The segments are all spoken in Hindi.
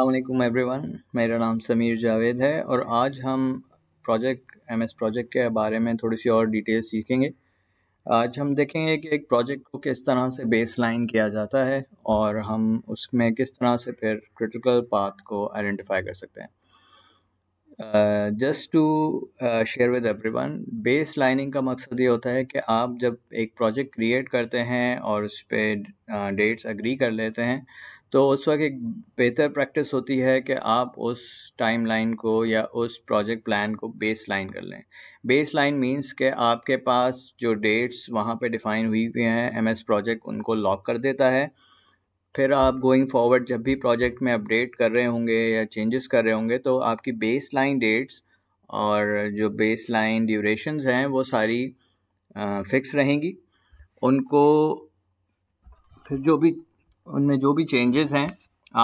अल्लाम एवरीवन मेरा नाम समीर जावेद है और आज हम प्रोजेक्ट एम एस प्रोजेक्ट के बारे में थोड़ी सी और डिटेल सीखेंगे आज हम देखेंगे कि एक प्रोजेक्ट को किस तरह से बेस लाइन किया जाता है और हम उसमें किस तरह से फिर क्रिटिकल पाथ को आइडेंटिफाई कर सकते हैं just to share with everyone baselining का मकसद ये होता है कि आप जब एक प्रोजेक्ट क्रिएट करते हैं और उस पर डेट्स अग्री कर लेते हैं तो उस वक्त एक बेहतर प्रैक्टिस होती है कि आप उस टाइम लाइन को या उस प्रोजेक्ट प्लान को बेस लाइन कर लें बेस लाइन मीन्स के आपके पास जो डेट्स वहाँ पे डिफ़ाइन हुई हुई हैं एम एस प्रोजेक्ट उनको लॉक कर देता है फिर आप गोइंग फॉरवर्ड जब भी प्रोजेक्ट में अपडेट कर रहे होंगे या चेंजेस कर रहे होंगे तो आपकी बेस लाइन डेट्स और जो बेस लाइन ड्यूरेशंस हैं वो सारी फिक्स रहेंगी उनको फिर जो भी उनमें जो भी चेंजेस हैं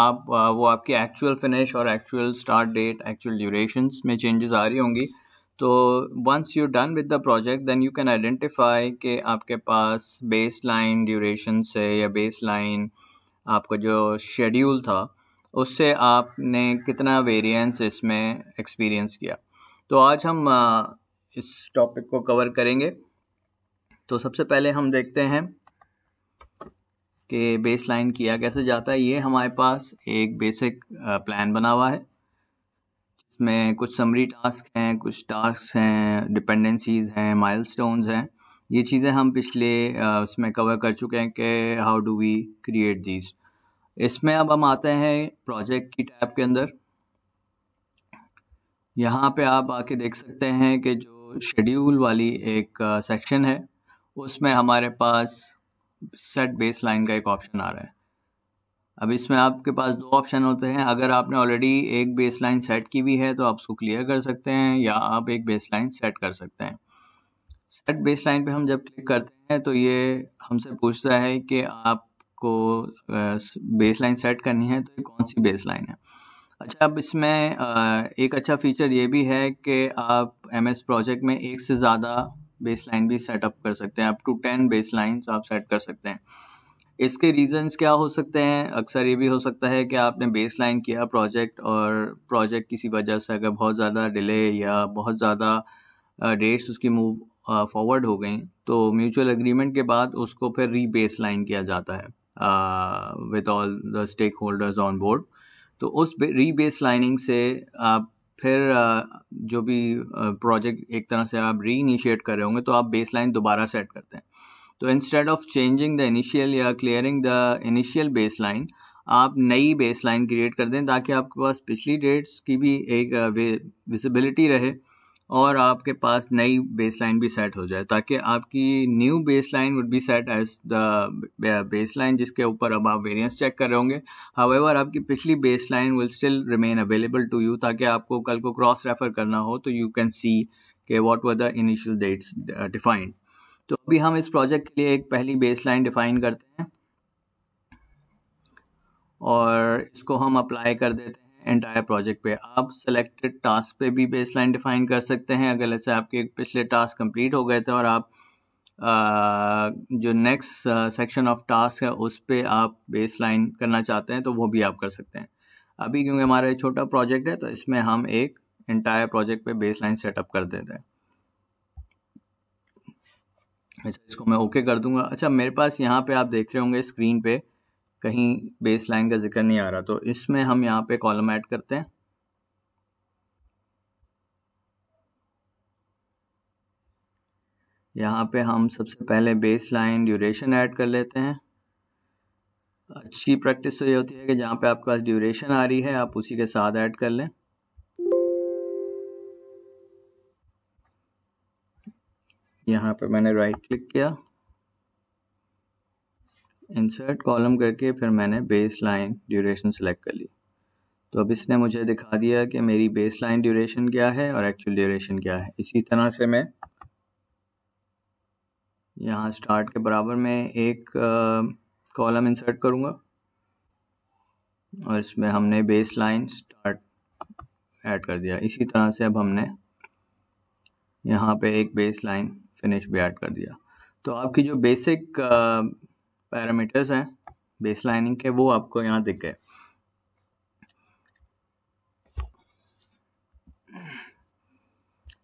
आप वो आपकी एक्चुअल फिनिश और actual start date actual duration में चेंजेस आ रही होंगी तो once you done with the project then you can identify कि आपके पास बेस लाइन ड्यूरेशन से या बेस लाइन आपका जो शेड्यूल था उससे आपने कितना वेरिएंस इसमें एक्सपीरियंस किया तो आज हम इस टॉपिक को कवर करेंगे तो सबसे पहले हम देखते हैं कि बेस लाइन किया कैसे जाता है ये हमारे पास एक बेसिक प्लान uh, बना हुआ है इसमें कुछ समरी टास्क हैं कुछ टास्क हैं डिपेंडेंसीज हैं माइलस्टोन्स हैं ये चीज़ें हम पिछले uh, उसमें कवर कर चुके हैं कि how do we create these इसमें अब हम आते हैं प्रोजेक्ट की टैब के अंदर यहाँ पे आप आके देख सकते हैं कि जो शेड्यूल वाली एक सेक्शन uh, है उसमें हमारे पास सेट बेस लाइन का एक ऑप्शन आ रहा है अब इसमें आपके पास दो ऑप्शन होते हैं अगर आपने ऑलरेडी एक बेस लाइन सेट की भी है तो आप उसको क्लियर कर सकते हैं या आप एक बेस लाइन सेट कर सकते हैं सेट बेस लाइन पर हम जब क्लिक करते हैं तो ये हमसे पूछता है कि आपको बेस लाइन सेट करनी है तो कौन सी बेस लाइन है अच्छा अब इसमें एक अच्छा फीचर ये भी है कि आप एम एस प्रोजेक्ट में एक से ज़्यादा बेस लाइन भी सेटअप कर सकते हैं up to ten baselines आप सेट कर सकते हैं इसके रीजंस क्या हो सकते हैं अक्सर ये भी हो सकता है कि आपने बेस लाइन किया प्रोजेक्ट और प्रोजेक्ट किसी वजह से अगर बहुत ज़्यादा डिले या बहुत ज़्यादा डेट्स उसकी मूव फॉरवर्ड हो गई तो म्यूचुअल एग्रीमेंट के बाद उसको फिर री बेस लाइन किया जाता है with all the stakeholders on board तो उस री बेस लाइनिंग से आप फिर जो भी प्रोजेक्ट एक तरह से आप री इनिशिएट कर रहे होंगे तो आप बेस लाइन दोबारा सेट करते हैं तो instead of changing the initial या clearing the initial baseline आप नई बेस लाइन क्रिएट कर दें ताकि आपके पास पिछली डेट्स की भी एक विजिबिलिटी रहे और आपके पास नई बेस लाइन भी सेट हो जाए ताकि आपकी new baseline would be set as the baseline जिसके ऊपर अब आप वेरिएंस चेक कर रहे होंगे हावेवर आपकी पिछली baseline will still remain available to you ताकि आपको कल को क्रॉस रेफर करना हो तो यू कैन सी के what were the initial dates defined तो अभी हम इस प्रोजेक्ट के लिए एक पहली बेस लाइन डिफाइन करते हैं और इसको हम अप्लाई कर देते हैं एंटायर प्रोजेक्ट पे आप सेलेक्टेड टास्क पे भी बेस लाइन डिफाइन कर सकते हैं अगर जैसे आपके पिछले टास्क कंप्लीट हो गए थे और आप आ, जो नेक्स्ट सेक्शन ऑफ टास्क है उस पर आप बेस लाइन करना चाहते हैं तो वो भी आप कर सकते हैं अभी क्योंकि हमारा छोटा प्रोजेक्ट है तो इसमें हम एक इंटायर प्रोजेक्ट पे बेस लाइन सेटअप कर देते हैं अच्छा इसको मैं ओके कर दूंगा अच्छा मेरे पास यहाँ पे आप देख रहे होंगे स्क्रीन पे कहीं बेस लाइन का जिक्र नहीं आ रहा तो इसमें हम यहाँ पे कॉलम ऐड करते हैं यहाँ पे हम सबसे पहले बेस लाइन ड्यूरेशन ऐड कर लेते हैं अच्छी प्रैक्टिस तो ये होती है कि जहाँ पे आपके पास ड्यूरेशन आ रही है आप उसी के साथ ऐड कर लें यहाँ पे मैंने राइट क्लिक किया इंसर्ट कॉलम करके फिर मैंने बेस लाइन ड्यूरेशन सेलेक्ट कर ली तो अब इसने मुझे दिखा दिया कि मेरी बेस लाइन ड्यूरेशन क्या है और एक्चुअल ड्यूरेशन क्या है इसी तरह से मैं यहाँ स्टार्ट के बराबर में एक कॉलम इंसर्ट करूँगा और इसमें हमने बेस लाइन स्टार्ट ऐड कर दिया इसी तरह से अब हमने यहाँ पे एक बेस लाइन फिनिश भी ऐड कर दिया तो आपकी जो बेसिक पैरामीटर्स हैं बेस लाइनिंग के वो आपको यहाँ दिख गए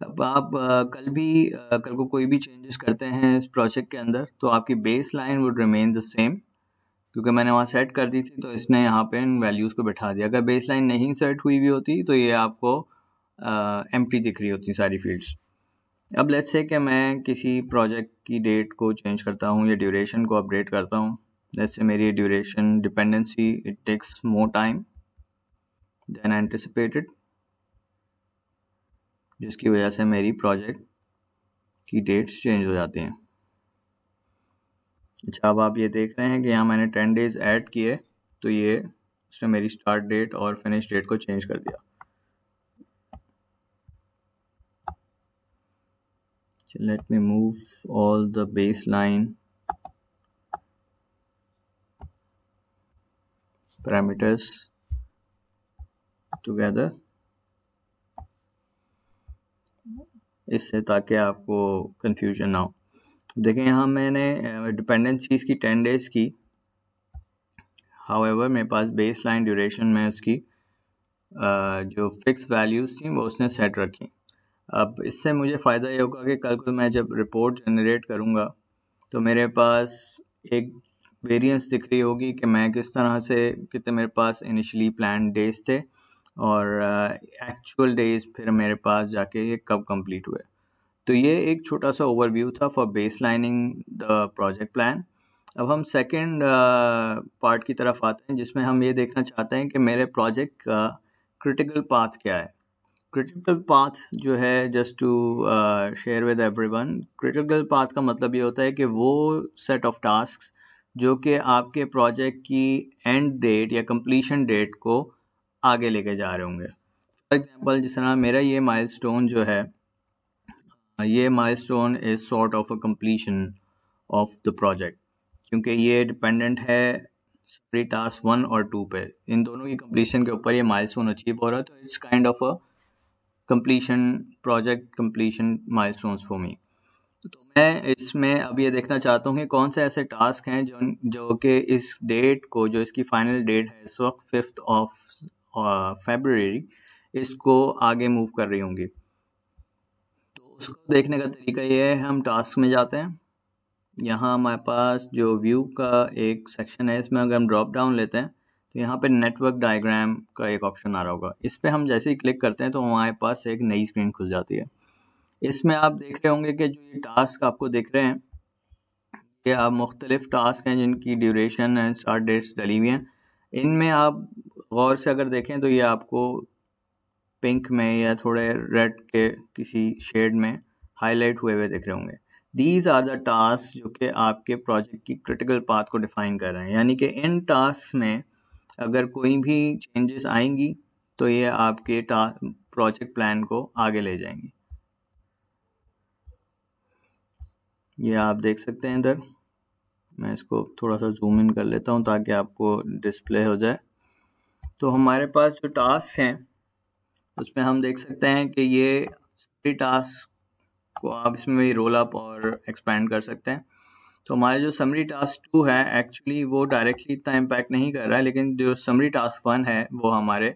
अब आप कल भी कल को कोई भी चेंजेस करते हैं इस प्रोजेक्ट के अंदर तो आपकी baseline would remain the same क्योंकि मैंने वहाँ सेट कर दी थी तो इसने यहाँ पे इन वैल्यूज़ को बैठा दिया अगर बेस लाइन नहीं सेट हुई भी होती तो ये आपको एम दिख रही होती सारी फील्ड्स अब लेट्स से कि मैं किसी प्रोजेक्ट की डेट को चेंज करता हूँ या ड्यूरेशन को अपडेट करता हूँ जैसे मेरी duration dependency it takes more time than anticipated जिसकी वजह से मेरी प्रोजेक्ट की डेट्स चेंज हो जाती हैं अच्छा अब आप ये देख रहे हैं कि यहाँ मैंने टेन डेज़ ऐड किए तो ये उसने मेरी स्टार्ट डेट और फिनिश डेट को चेंज कर दिया so let me move all the baseline parameters together इससे ताकि आपको कन्फ्यूजन ना हो देखें यहाँ मैंने डिपेंडेंसीज की टेन डेज की हाउ मेरे पास बेस लाइन ड्यूरेशन में उसकी जो फिक्स वैल्यूज़ थी वो उसने सेट रखी अब इससे मुझे फ़ायदा ये होगा कि कल को मैं जब रिपोर्ट जनरेट करूँगा तो मेरे पास एक वेरिएंस दिख रही होगी कि मैं किस तरह से कितने मेरे पास इनिशियली प्लान डेज थे और एक्चुअल uh, डेज फिर मेरे पास जाके ये कब कंप्लीट हुए तो ये एक छोटा सा ओवरव्यू था for baselining the project plan अब हम सेकेंड पार्ट uh, की तरफ आते हैं जिसमें हम ये देखना चाहते हैं कि मेरे प्रोजेक्ट का क्रिटिकल पाथ क्या है क्रिटिकल पाथ जो है just to share with everyone critical path का मतलब ये होता है कि वो सेट ऑफ टास्क जो कि आपके प्रोजेक्ट की एंड डेट या कंप्लीशन डेट को आगे लेके जा रहे होंगे फॉर एग्जाम्पल जिस तरह मेरा ये स्टोन जो है uh, ये milestone is sort of a completion of the project क्योंकि ये डिपेंडेंट है टास्क वन और टू पे इन दोनों की कम्प्लीशन के ऊपर ये स्टोन अचीव हो रहा है तो it's kind of a completion project completion milestones for me तो मैं इसमें अब ये देखना चाहता हूँ कि कौन से ऐसे टास्क हैं जो जो कि इस डेट को जो इसकी फाइनल डेट है इस वक्त फिफ्थ ऑफ फेबररी इसको आगे मूव कर रही होंगी तो उसको देखने का तरीका ये है हम टास्क में जाते हैं यहाँ हमारे पास जो व्यू का एक सेक्शन है इसमें अगर हम ड्रॉप डाउन लेते हैं तो यहाँ पे नेटवर्क डायग्राम का एक ऑप्शन आ रहा होगा इस पर हम जैसे ही क्लिक करते हैं तो हमारे पास एक नई स्क्रीन खुल जाती है इसमें आप देख रहे होंगे कि जो ये टास्क आपको देख रहे हैं ये आप मुख्तलिफ टास्क हैं जिनकी ड्यूरेशन एंड स्टार्ट डेट्स डली हुई हैं इनमें आप गौर से अगर देखें तो ये आपको पिंक में या थोड़े रेड के किसी शेड में हाईलाइट हुए हुए दिख रहे होंगे दीज आर द टास्क जो कि आपके प्रोजेक्ट की क्रिटिकल पाथ को डिफाइन कर रहे हैं यानी कि इन टास्क में अगर कोई भी चेंजेस आएंगी तो ये आपके प्रोजेक्ट प्लान को आगे ले जाएंगे ये आप देख सकते हैं इधर मैं इसको थोड़ा सा जूम इन कर लेता हूँ ताकि आपको डिस्प्ले हो जाए तो हमारे पास जो टास्क हैं उसमें हम देख सकते हैं कि ये टास्क को आप इसमें रोल अप और एक्सपैंड कर सकते हैं तो हमारे जो समरी टास्क टू है एक्चुअली वो डायरेक्टली इतना इम्पैक्ट नहीं कर रहा है लेकिन जो समरी टास्क वन है वो हमारे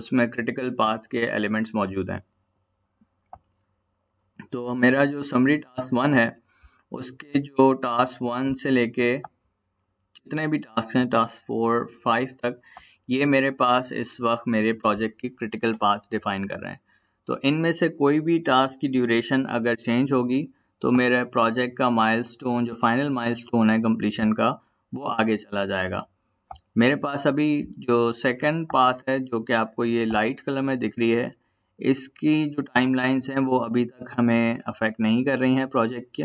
उसमें क्रिटिकल पाथ के एलिमेंट्स मौजूद हैं तो मेरा जो समरी टास्क वन है उसके जो टास्क वन से लेके जितने भी टास्क हैं टास्क फोर फाइव तक ये मेरे पास इस वक्त मेरे प्रोजेक्ट की क्रिटिकल पाथ डिफाइन कर रहे हैं तो इनमें से कोई भी टास्क की ड्यूरेशन अगर चेंज होगी तो मेरे प्रोजेक्ट का माइलस्टोन जो फाइनल माइलस्टोन है कम्प्लीशन का वो आगे चला जाएगा मेरे पास अभी जो सेकंड पाथ है जो कि आपको ये लाइट कलर में दिख रही है इसकी जो टाइमलाइंस हैं वो अभी तक हमें अफेक्ट नहीं कर रही हैं प्रोजेक्ट के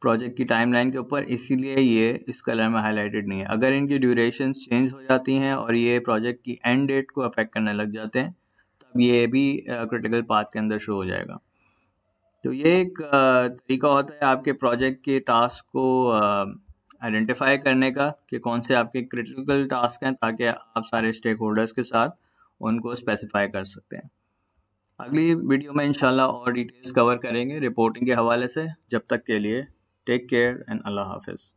प्रोजेक्ट की टाइमलाइन के ऊपर इसीलिए ये इस कलर में हाईलाइटेड नहीं है अगर इनकी ड्यूरेशन चेंज हो जाती हैं और ये प्रोजेक्ट की एंड डेट को अफेक्ट करने लग जाते हैं तब ये भी क्रिटिकल पाथ के अंदर शुरू हो जाएगा तो ये एक तरीका होता है आपके प्रोजेक्ट के टास्क को आइडेंटिफाई करने का कि कौन से आपके क्रिटिकल टास्क हैं ताकि आप सारे स्टेक होल्डर्स के साथ उनको स्पेसिफाई कर सकते हैं अगली वीडियो में इंशाल्लाह और डिटेल्स कवर करेंगे रिपोर्टिंग के हवाले से जब तक के लिए टेक केयर एंड अल्लाह हाफिज़